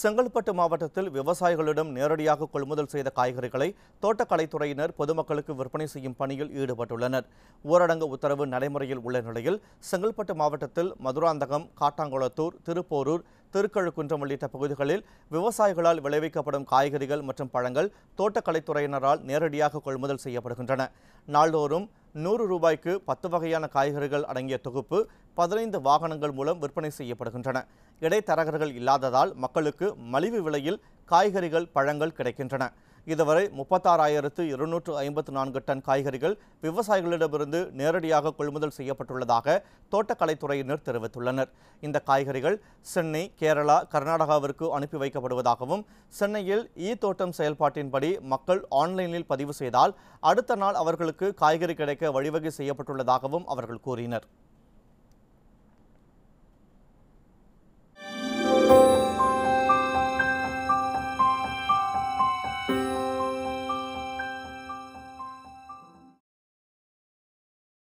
செங்கல்பட்டு மாவட்டத்தில் விவசாயிகளிடம் நேரடியாக கொள்முதல் செய்த காய்கறிகளை தோட்டக்கலைத்துறையினர் பொதுமக்களுக்கு விற்பனை செய்யும் பணியில் ஈடுபட்டுள்ளனர் ஊரடங்கு உத்தரவு நடைமுறையில் உள்ள நிலையில் செங்கல்பட்டு மாவட்டத்தில் மதுராந்தகம் காட்டாங்குளத்தூர் திருப்போரூர் திருக்கழுக்குன்றம் உள்ளிட்ட பகுதிகளில் விவசாயிகளால் விளைவிக்கப்படும் காய்கறிகள் மற்றும் பழங்கள் தோட்டக்கலைத்துறையினரால் நேரடியாக கொள்முதல் செய்யப்படுகின்றன நாள்தோறும் நூறு ரூபாய்க்கு பத்து வகையான காய்கறிகள் அடங்கிய தொகுப்பு பதினைந்து வாகனங்கள் மூலம் விற்பனை செய்யப்படுகின்றன இடைத்தரகர்கள் இல்லாததால் மக்களுக்கு மலிவு விலையில் காய்கறிகள் பழங்கள் கிடைக்கின்றன இதுவரை முப்பத்தாறாயிரத்து இருநூற்று ஐம்பத்து நான்கு டன் காய்கறிகள் விவசாயிகளிடமிருந்து நேரடியாக கொள்முதல் செய்யப்பட்டுள்ளதாக தோட்டக்கலைத்துறையினர் தெரிவித்துள்ளனர் இந்த காய்கறிகள் சென்னை கேரளா கர்நாடகாவிற்கு அனுப்பி வைக்கப்படுவதாகவும் சென்னையில் இ தோட்டம் செயல்பாட்டின்படி மக்கள் ஆன்லைனில் பதிவு செய்தால் அடுத்த நாள் அவர்களுக்கு காய்கறி கிடைக்க வழிவகை செய்யப்பட்டுள்ளதாகவும் அவர்கள் கூறினர்